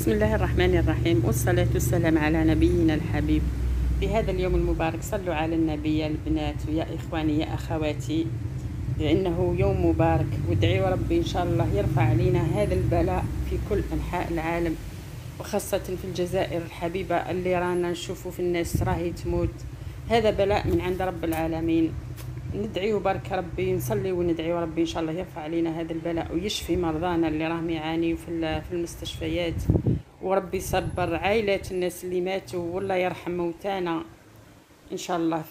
بسم الله الرحمن الرحيم والصلاة والسلام على نبينا الحبيب في هذا اليوم المبارك صلوا على النبي يا البنات ويا إخواني يا أخواتي لأنه يوم مبارك وادعيوا ربي إن شاء الله يرفع علينا هذا البلاء في كل أنحاء العالم وخاصة في الجزائر الحبيبة اللي رانا نشوفه في الناس راهي تموت هذا بلاء من عند رب العالمين ندعيو بارك ربي نصلي وندعيو ربي ان شاء الله يرفع علينا هذا البلاء ويشفي مرضانا اللي راهم يعانيو في في المستشفيات وربي يصبر عائلات الناس اللي ماتوا والله يرحم موتانا ان شاء الله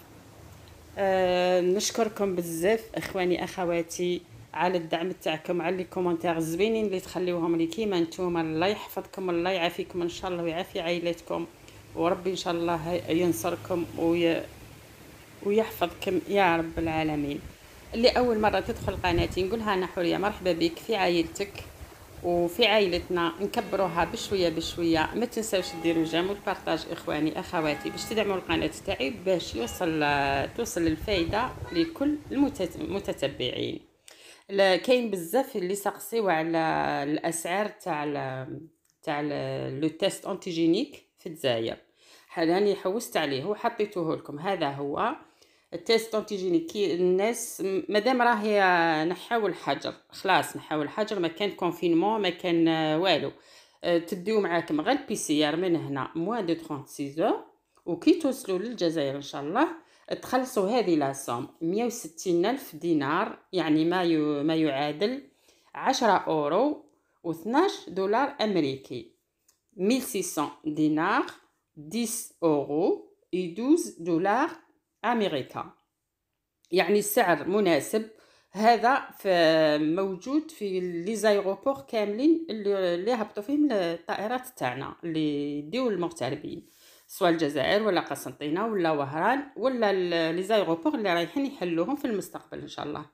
آه نشكركم بزاف اخواني اخواتي على الدعم تاعكم على لي كومونتير زوينين اللي تخليوهم لي كيما نتوما الله يحفظكم الله يعافيكم ان شاء الله ويعافي عائلاتكم وربي ان شاء الله ينصركم وي ويحفظكم يا رب العالمين اللي اول مره تدخل قناتي نقولها انا حوريه مرحبا بك في عائلتك وفي عائلتنا نكبروها بشويه بشويه ما تنساوش ديروا جيم والبارطاج اخواني اخواتي باش تدعموا القناه تاعي باش يوصل توصل الفائده لكل المتتبعين كاين بزاف اللي سقسيو على الاسعار تاع تاع لو تيست انتيجينيك في الجزائر راني حوست عليه وحطيته لكم هذا هو التيست تيجيني كي الناس مادام راهي نحاو الحجر خلاص نحاو الحجر ما كان كونفينمون ما كان والو أه، تديو معاكم غير سي ار من هنا موان دو 36 اور وكي توصلوا للجزائر ان شاء الله تخلصوا هذه لا سوم 160 الف دينار يعني ما ما يعادل 10 اورو و12 دولار امريكي 1600 دينار 10 اورو و 12 دولار أمريكا يعني سعر مناسب هذا في موجود في لي زايغوبور كاملين اللي, اللي هبطوا فيهم الطائرات تاعنا اللي يديو المغتربين سواء الجزائر ولا قسنطينه ولا وهران ولا لي زايغوبور اللي رايحين يحلوهم في المستقبل ان شاء الله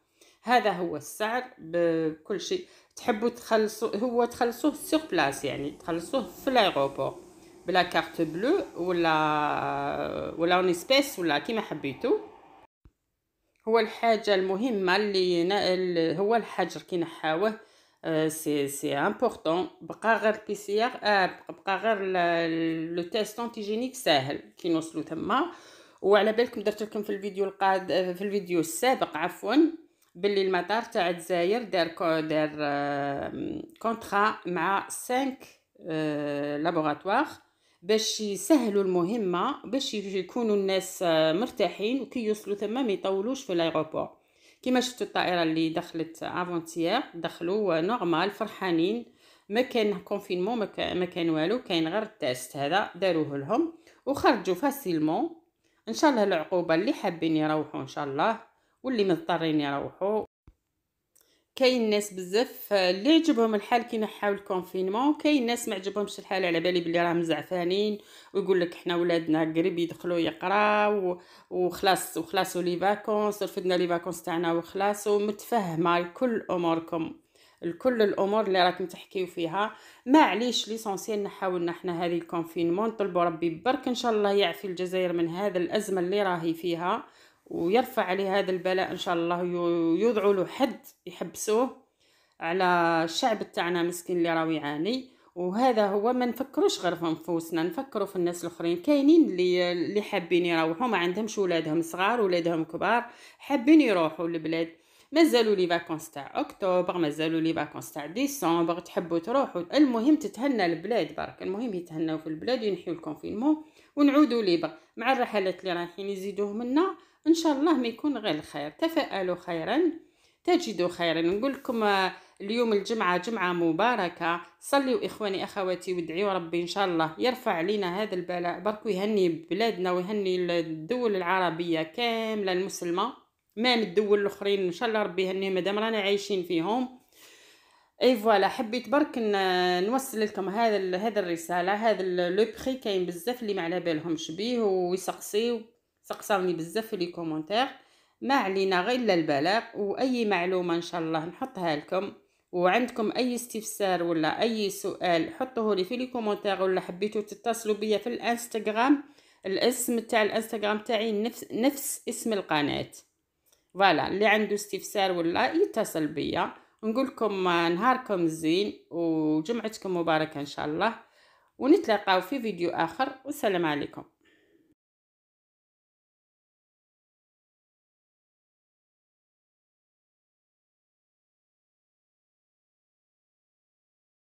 هذا هو السعر بكل شيء تحبوا تخلصوا هو تخلصوه سيغ بلاس يعني تخلصوه في الايروبور بلا كارت بلو ولا ولا اون سبيس ولا كيما حبيتو هو الحاجه المهمه اللي نقل هو الحجر كي نحاوه سي سي امبورطون بقى غير بي سي ار بقى غير لو تيست انتيجينيك ساهل كي نوصلو تما وعلى بالكم درت لكم في الفيديو القاد في الفيديو السابق عفوا باللي المطار تاع الجزائر دار كو دار كونطرا آه، مع 5 لابوراتوار آه، باش يسهلوا المهمه باش يكونوا الناس آه، مرتاحين وكي يوصلوا تما ما يطولوش في الايروبور كما شفتوا الطائره اللي دخلت افونتيير دخلوا نورمال آه، فرحانين ما كان كونفينمون ما كان والو كاين غير التيست هذا داروه لهم وخرجوا فاسيلمون ان شاء الله العقوبه اللي حابين يروحوا ان شاء الله واللي مضطرين يروحوا كاين ناس بزاف اللي عجبهم الحال كي نحاو الكونفينمون كاين ناس ما عجبهمش الحال على بالي بلي راهم زعفانين ويقول لك حنا ولادنا قريب يدخلوا يقراو وخلاص وخلاصو لي فاكونس رفدنا لي فاكونس تاعنا وخلاص ومتفهمه كل اموركم كل الامور اللي راكم تحكيو فيها ما عليش ليسونسيال نحاولنا حنا هذه الكونفينمون نطلبوا ربي برك ان شاء الله يعفي الجزائر من هذا الازمه اللي راهي فيها ويرفع عليه هذا البلاء ان شاء الله يضعوا له حد يحبسوه على الشعب تاعنا مسكين اللي راهو يعاني وهذا هو ما نفكروش غير في نفوسنا نفكروا في الناس الاخرين كاينين اللي اللي حابين يروحوا ما عندهمش ولادهم صغار ولادهم كبار حابين يروحوا للبلاد مازالوا لي فاكونس تاع اكتوبر مازالوا لي فاكونس تاع ديسمبر تحبوا تروحوا المهم تتهنى البلاد برك المهم يتهناو في البلاد ينحيوا الكونفينمون ونعودوا ليبر مع الرحلات اللي رايحين يزيدوه منا ان شاء الله ما يكون غير الخير تفائلوا خيرا تجدوا خيرا نقول لكم آه، اليوم الجمعة جمعة مباركة صليوا إخواني أخواتي وادعيوا ربي إن شاء الله يرفع علينا هذا البلاء برك ويهني بلادنا ويهني الدول العربية كاملة المسلمة ما من الدول الأخرين إن شاء الله ربي يهنيهم مادام رانا عايشين فيهم اي فوالا حبيت برك آه، نوصل لكم هذا هذا الرساله هذا لو بري كاين بزاف اللي ما على بالهمش بيه ويسقسيو سقساوني بزاف في لي كومونتير ما علينا غير البلاغ واي معلومه ان شاء الله نحطها لكم وعندكم اي استفسار ولا اي سؤال حطوه لي في لي كومونتير ولا حبيتو تتصلوا بيا في الانستغرام الاسم تاع الانستغرام تاعي نفس نفس اسم القناه فوالا اللي عنده استفسار ولا يتصل بيا نقول لكم نهاركم زين وجمعتكم مباركه ان شاء الله ونتلاقاو في فيديو اخر والسلام عليكم